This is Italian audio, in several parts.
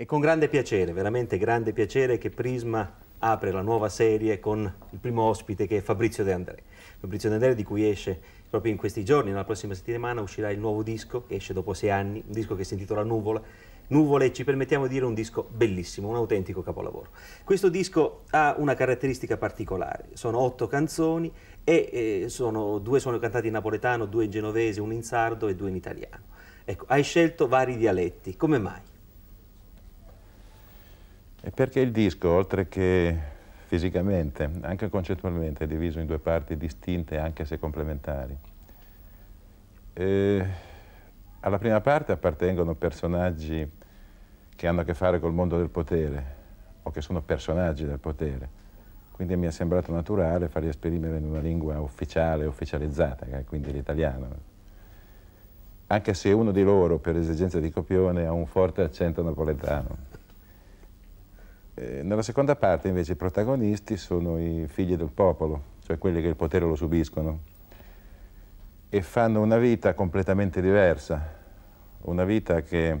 E con grande piacere, veramente grande piacere che Prisma apre la nuova serie con il primo ospite che è Fabrizio De André. Fabrizio De André di cui esce proprio in questi giorni, nella prossima settimana uscirà il nuovo disco che esce dopo sei anni, un disco che si intitola Nuvola. Nuvole ci permettiamo di dire un disco bellissimo, un autentico capolavoro. Questo disco ha una caratteristica particolare, sono otto canzoni e eh, sono, due sono cantate in napoletano, due in genovese, uno in sardo e due in italiano. Ecco, hai scelto vari dialetti, come mai? E perché il disco, oltre che fisicamente, anche concettualmente, è diviso in due parti distinte anche se complementari. E alla prima parte appartengono personaggi che hanno a che fare col mondo del potere o che sono personaggi del potere. Quindi mi è sembrato naturale farli esprimere in una lingua ufficiale, ufficializzata, che eh, è quindi l'italiano. Anche se uno di loro, per esigenza di copione, ha un forte accento napoletano. Eh, nella seconda parte invece i protagonisti sono i figli del popolo, cioè quelli che il potere lo subiscono e fanno una vita completamente diversa, una vita che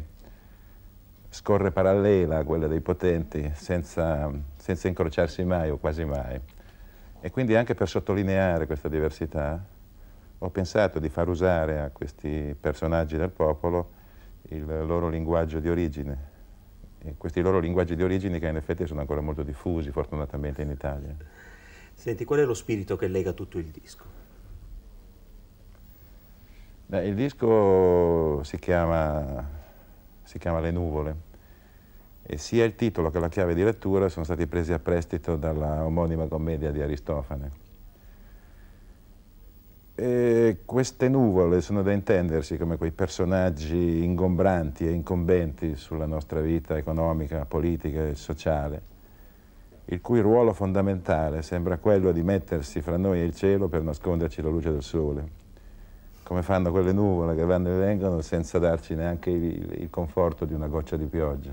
scorre parallela a quella dei potenti senza, senza incrociarsi mai o quasi mai. E quindi anche per sottolineare questa diversità ho pensato di far usare a questi personaggi del popolo il loro linguaggio di origine, eh, questi loro linguaggi di origine che in effetti sono ancora molto diffusi fortunatamente in Italia. Senti, qual è lo spirito che lega tutto il disco? Beh, il disco si chiama, si chiama Le nuvole e sia il titolo che la chiave di lettura sono stati presi a prestito dalla omonima commedia di Aristofane. E queste nuvole sono da intendersi come quei personaggi ingombranti e incombenti sulla nostra vita economica, politica e sociale, il cui ruolo fondamentale sembra quello di mettersi fra noi e il cielo per nasconderci la luce del sole, come fanno quelle nuvole che vanno e vengono senza darci neanche il, il conforto di una goccia di pioggia.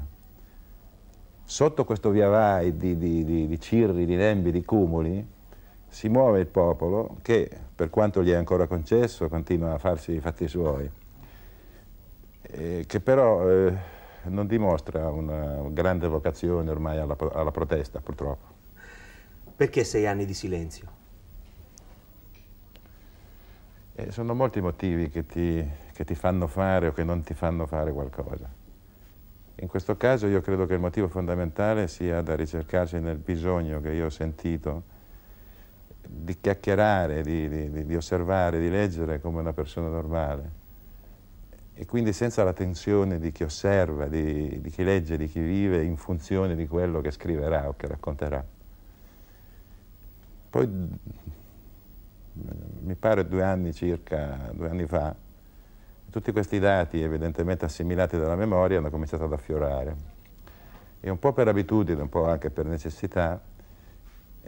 Sotto questo via vai di, di, di, di cirri, di nembi, di cumuli, si muove il popolo che, per quanto gli è ancora concesso, continua a farsi i fatti suoi, eh, che però eh, non dimostra una grande vocazione ormai alla, alla protesta, purtroppo. Perché sei anni di silenzio? Eh, sono molti motivi che ti, che ti fanno fare o che non ti fanno fare qualcosa. In questo caso io credo che il motivo fondamentale sia da ricercarsi nel bisogno che io ho sentito di chiacchierare, di, di, di, osservare, di leggere come una persona normale. E quindi senza la tensione di chi osserva, di, di chi legge, di chi vive in funzione di quello che scriverà o che racconterà. Poi, mi pare due anni circa, due anni fa, tutti questi dati evidentemente assimilati dalla memoria hanno cominciato ad affiorare. E un po' per abitudine, un po' anche per necessità,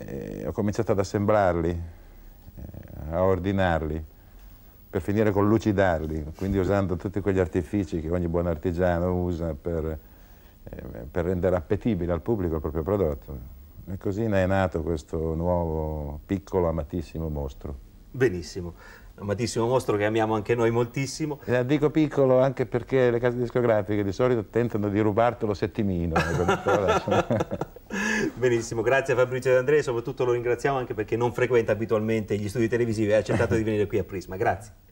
eh, ho cominciato ad assemblarli, eh, a ordinarli, per finire con lucidarli, quindi usando tutti quegli artifici che ogni buon artigiano usa per, eh, per rendere appetibile al pubblico il proprio prodotto. E così ne è nato questo nuovo, piccolo, amatissimo mostro. Benissimo amatissimo mostro che amiamo anche noi moltissimo. La eh, dico piccolo anche perché le case discografiche di solito tentano di rubartelo settimino. Eh, Benissimo, grazie a Fabrizio De Andrei, soprattutto lo ringraziamo anche perché non frequenta abitualmente gli studi televisivi e ha accettato di venire qui a Prisma. Grazie.